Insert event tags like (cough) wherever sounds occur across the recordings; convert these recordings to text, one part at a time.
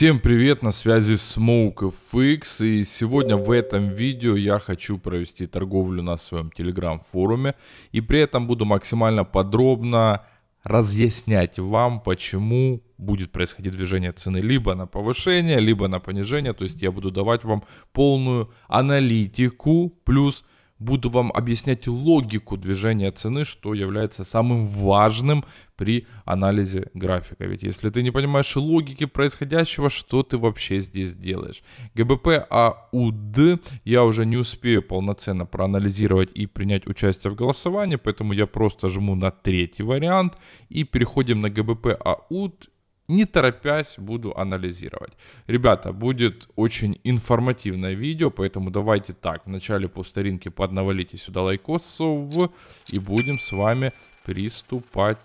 Всем привет, на связи Smoke и сегодня в этом видео я хочу провести торговлю на своем телеграм-форуме и при этом буду максимально подробно разъяснять вам, почему будет происходить движение цены либо на повышение, либо на понижение, то есть я буду давать вам полную аналитику плюс буду вам объяснять логику движения цены, что является самым важным при анализе графика. Ведь если ты не понимаешь логики происходящего, что ты вообще здесь делаешь? ГБП АУД я уже не успею полноценно проанализировать и принять участие в голосовании, поэтому я просто жму на третий вариант и переходим на ГБП АУД не торопясь буду анализировать. Ребята, будет очень информативное видео, поэтому давайте так, вначале по старинке поднавалите сюда лайкосов и будем с вами приступать.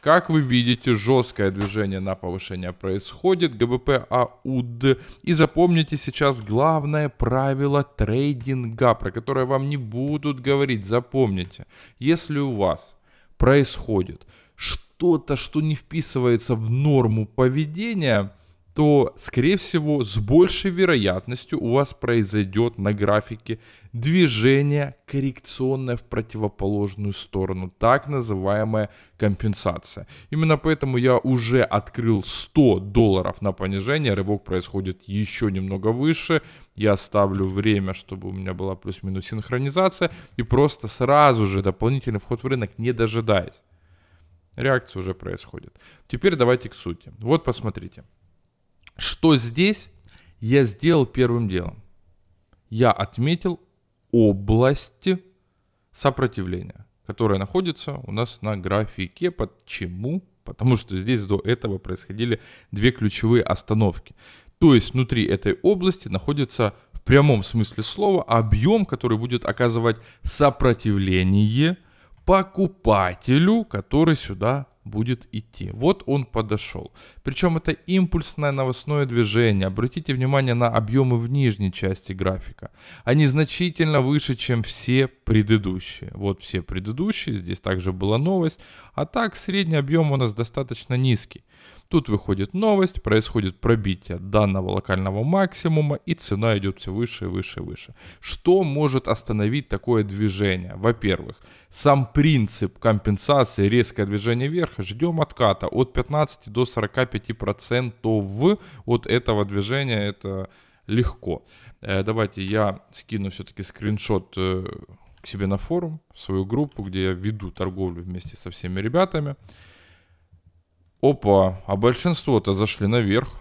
Как вы видите, жесткое движение на повышение происходит, ГБП АУД. И запомните сейчас главное правило трейдинга, про которое вам не будут говорить. Запомните, если у вас происходит что-то, что не вписывается в норму поведения, то, скорее всего, с большей вероятностью у вас произойдет на графике движение коррекционное в противоположную сторону, так называемая компенсация. Именно поэтому я уже открыл 100 долларов на понижение, рывок происходит еще немного выше, я ставлю время, чтобы у меня была плюс-минус синхронизация и просто сразу же дополнительный вход в рынок не дожидаясь. Реакция уже происходит. Теперь давайте к сути. Вот посмотрите. Что здесь я сделал первым делом? Я отметил области сопротивления, которая находится у нас на графике. Почему? Потому что здесь до этого происходили две ключевые остановки. То есть внутри этой области находится в прямом смысле слова объем, который будет оказывать сопротивление – покупателю, который сюда будет идти. Вот он подошел. Причем это импульсное новостное движение. Обратите внимание на объемы в нижней части графика. Они значительно выше, чем все предыдущие. Вот все предыдущие, здесь также была новость. А так средний объем у нас достаточно низкий. Тут выходит новость, происходит пробитие данного локального максимума, и цена идет все выше и выше и выше. Что может остановить такое движение? Во-первых, сам принцип компенсации резкое движение вверх ждем отката от 15 до 45 процентов от этого движения. Это легко. Э, давайте я скину все-таки скриншот э, к себе на форум, в свою группу, где я веду торговлю вместе со всеми ребятами. Опа, а большинство-то зашли наверх.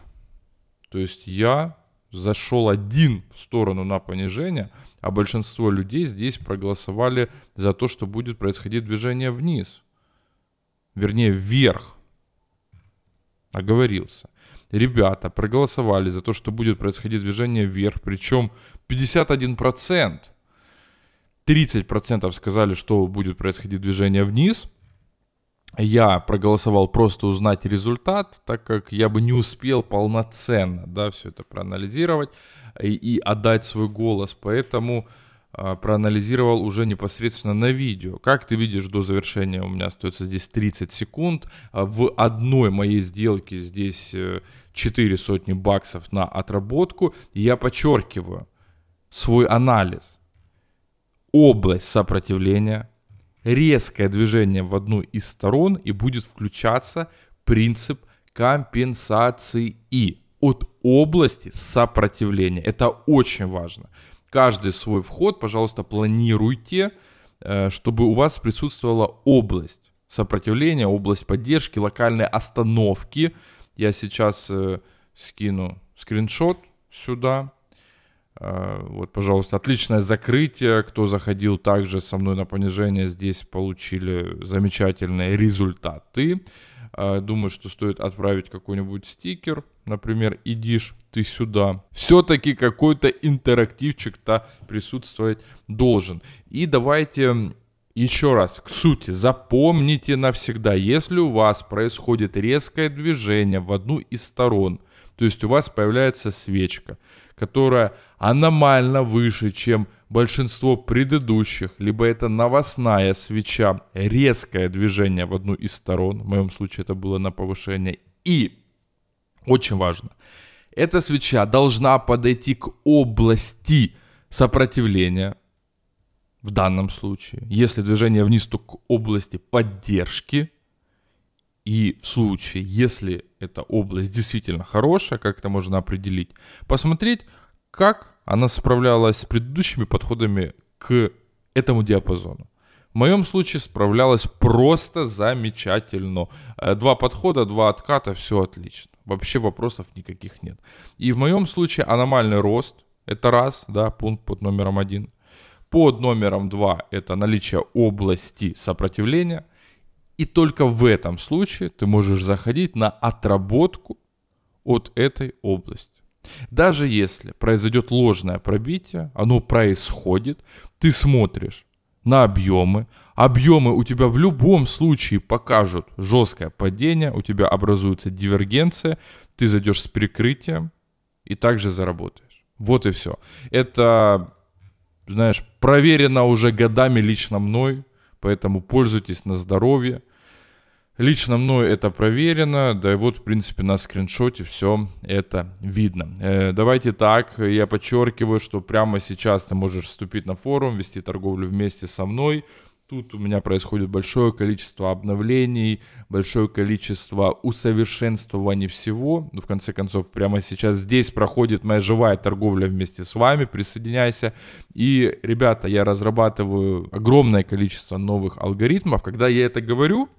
То есть я зашел один в сторону на понижение, а большинство людей здесь проголосовали за то, что будет происходить движение вниз. Вернее, вверх. Оговорился. Ребята проголосовали за то, что будет происходить движение вверх, причем 51%. 30% сказали, что будет происходить движение вниз – я проголосовал просто узнать результат, так как я бы не успел полноценно да, все это проанализировать и, и отдать свой голос. Поэтому э, проанализировал уже непосредственно на видео. Как ты видишь, до завершения у меня остается здесь 30 секунд. А в одной моей сделке здесь 4 э, сотни баксов на отработку. я подчеркиваю свой анализ. Область сопротивления, резкое движение в одну из сторон и будет включаться принцип компенсации и от области сопротивления. Это очень важно. Каждый свой вход, пожалуйста, планируйте, э, чтобы у вас присутствовала область сопротивления, область поддержки, локальные остановки. Я сейчас э, скину скриншот сюда. Э, вот, пожалуйста, отличное закрытие. Кто заходил также со мной на понижение, здесь получили замечательные результаты. Э, думаю, что стоит отправить какой-нибудь стикер, например, «Идишь ты сюда». Все-таки какой-то интерактивчик-то присутствовать должен. И давайте еще раз, к сути, запомните навсегда, если у вас происходит резкое движение в одну из сторон – то есть у вас появляется свечка, которая аномально выше, чем большинство предыдущих, либо это новостная свеча, резкое движение в одну из сторон, в моем случае это было на повышение, и, очень важно, эта свеча должна подойти к области сопротивления, в данном случае, если движение вниз, то к области поддержки – и в случае, если эта область действительно хорошая, как это можно определить, посмотреть, как она справлялась с предыдущими подходами к этому диапазону. В моем случае справлялась просто замечательно. Э, два подхода, два отката, все отлично. Вообще вопросов никаких нет. И в моем случае аномальный рост, это раз, да, пункт под номером один. Под номером два это наличие области сопротивления. И только в этом случае ты можешь заходить на отработку от этой области. Даже если произойдет ложное пробитие, оно происходит, ты смотришь на объемы, объемы у тебя в любом случае покажут жесткое падение, у тебя образуется дивергенция, ты зайдешь с прикрытием и также заработаешь. Вот и все. Это, знаешь, проверено уже годами лично мной, поэтому пользуйтесь на здоровье. Лично мной это проверено, да и вот, в принципе, на скриншоте все это видно. Э, давайте так, я подчеркиваю, что прямо сейчас ты можешь вступить на форум, вести торговлю вместе со мной. Тут у меня происходит большое количество обновлений, большое количество усовершенствований всего. Ну, в конце концов, прямо сейчас здесь проходит моя живая торговля вместе с вами. Присоединяйся. И, ребята, я разрабатываю огромное количество новых алгоритмов. Когда я это говорю,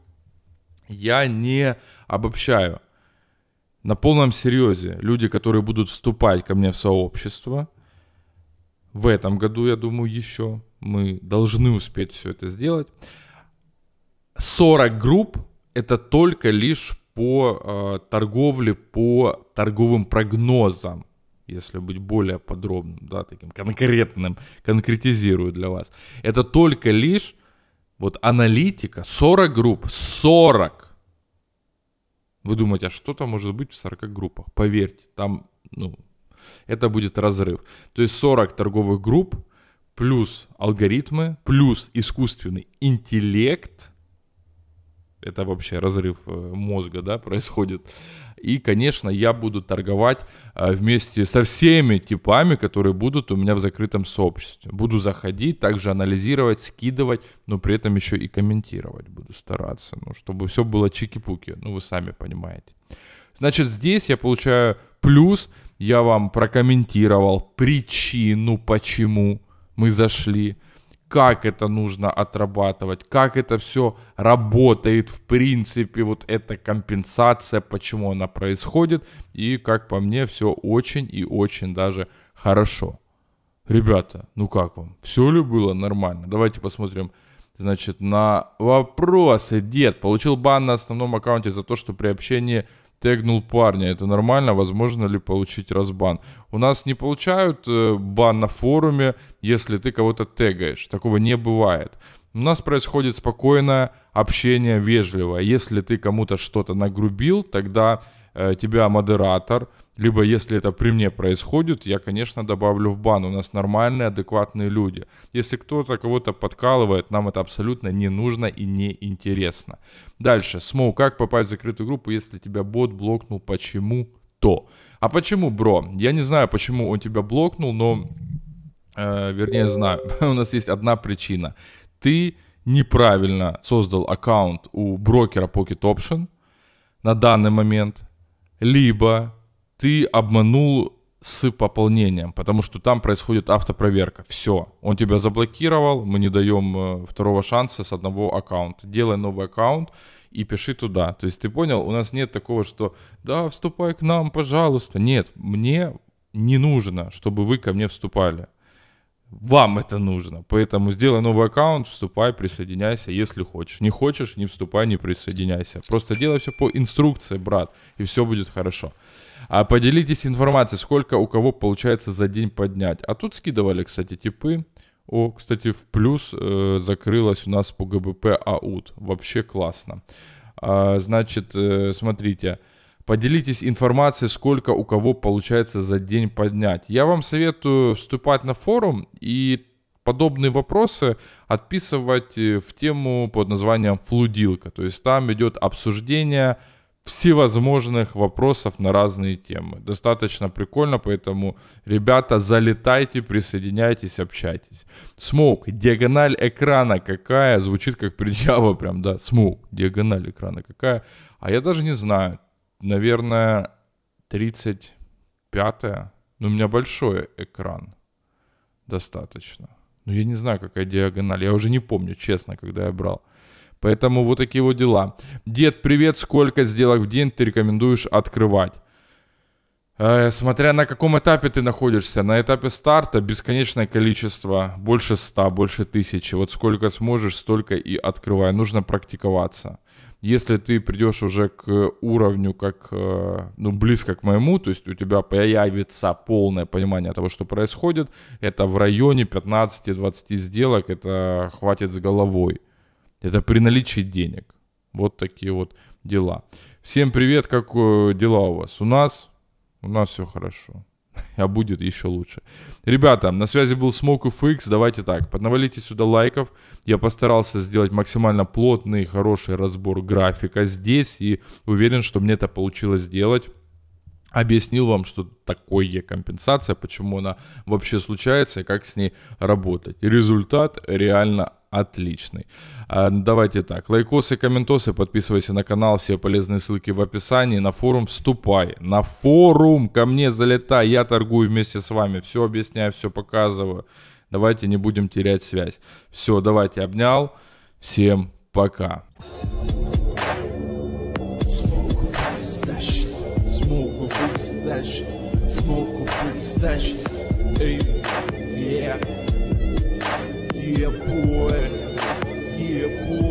я не обобщаю. На полном серьезе люди, которые будут вступать ко мне в сообщество, в этом году, я думаю, еще мы должны успеть все это сделать. 40 групп это только лишь по э, торговле, по торговым прогнозам, если быть более подробным, да, таким конкретным, конкретизирую для вас. Это только лишь вот аналитика, 40 групп, 40. Вы думаете, а что там может быть в 40 группах? Поверьте, там, ну, это будет разрыв. То есть 40 торговых групп плюс алгоритмы, плюс искусственный интеллект – это вообще разрыв э, мозга, да, происходит. И, конечно, я буду торговать э, вместе со всеми типами, которые будут у меня в закрытом сообществе. Буду заходить, также анализировать, скидывать, но при этом еще и комментировать буду стараться, ну, чтобы все было чики-пуки, ну, вы сами понимаете. Значит, здесь я получаю плюс, я вам прокомментировал причину, почему мы зашли как это нужно отрабатывать, как это все работает, в принципе, вот эта компенсация, почему она происходит, и, как по мне, все очень и очень даже хорошо. Ребята, ну как вам? Все ли было нормально? Давайте посмотрим, значит, на вопросы. Дед получил бан на основном аккаунте за то, что при общении тегнул парня. Это нормально? Возможно ли получить разбан? У нас не получают э, бан на форуме, если ты кого-то тегаешь. Такого не бывает. У нас происходит спокойное общение, вежливое. Если ты кому-то что-то нагрубил, тогда Э, тебя модератор, либо если это при мне происходит, я, конечно, добавлю в бан. У нас нормальные, адекватные люди. Если кто-то кого-то подкалывает, нам это абсолютно не нужно и не интересно. Дальше. Смоу, как попасть в закрытую группу, если тебя бот блокнул? Почему то? А почему, бро? Я не знаю, почему он тебя блокнул, но... Э, вернее, знаю. (laughs) У нас есть одна причина. Ты неправильно создал аккаунт у брокера Pocket Option на данный момент, либо ты обманул с пополнением, потому что там происходит автопроверка. Все, он тебя заблокировал, мы не даем э, второго шанса с одного аккаунта. Делай новый аккаунт и пиши туда. То есть ты понял, у нас нет такого, что да, вступай к нам, пожалуйста. Нет, мне не нужно, чтобы вы ко мне вступали. Вам это нужно. Поэтому сделай новый аккаунт, вступай, присоединяйся, если хочешь. Не хочешь, не вступай, не присоединяйся. Просто делай все по инструкции, брат, и все будет хорошо. А поделитесь информацией, сколько у кого получается за день поднять. А тут скидывали, кстати, типы. О, кстати, в плюс э, закрылась у нас по ГБП АУД. Вообще классно. А, значит, э, смотрите. Смотрите. Поделитесь информацией, сколько у кого получается за день поднять. Я вам советую вступать на форум и подобные вопросы отписывать э, в тему под названием «Флудилка». То есть там идет обсуждение всевозможных вопросов на разные темы. Достаточно прикольно, поэтому, ребята, залетайте, присоединяйтесь, общайтесь. Смоук, диагональ экрана какая? Звучит как предъява прям, да, смоук, диагональ экрана какая? А я даже не знаю наверное, 35-е. Ну, у меня большой экран достаточно. Но ну, я не знаю, какая диагональ. Я уже не помню, честно, когда я брал. Поэтому вот такие вот дела. Дед, привет. Сколько сделок в день ты рекомендуешь открывать? Э, смотря на каком этапе ты находишься. На этапе старта бесконечное количество. Больше ста, больше тысячи. Вот сколько сможешь, столько и открывай. Нужно практиковаться. Если ты придешь уже к уровню, как, э, ну, близко к моему, то есть у тебя появится полное понимание того, что происходит, это в районе 15-20 сделок, это хватит с головой. Это при наличии денег. Вот такие вот дела. Всем привет, как э, дела у вас? У нас, у нас все хорошо. (laughs) а будет еще лучше. Ребята, на связи был Smoke FX. Давайте так, поднавалите сюда лайков. Я постарался сделать максимально плотный, хороший разбор графика здесь. И уверен, что мне это получилось сделать объяснил вам, что такое компенсация, почему она вообще случается и как с ней работать. И результат реально отличный. А, давайте так. Лайкосы, комментосы, подписывайся на канал, все полезные ссылки в описании. На форум вступай. На форум ко мне залетай, я торгую вместе с вами. Все объясняю, все показываю. Давайте не будем терять связь. Все, давайте обнял. Всем пока. Smoke a freak stash. Эй, yeah. Yeah, boy. Yeah, boy.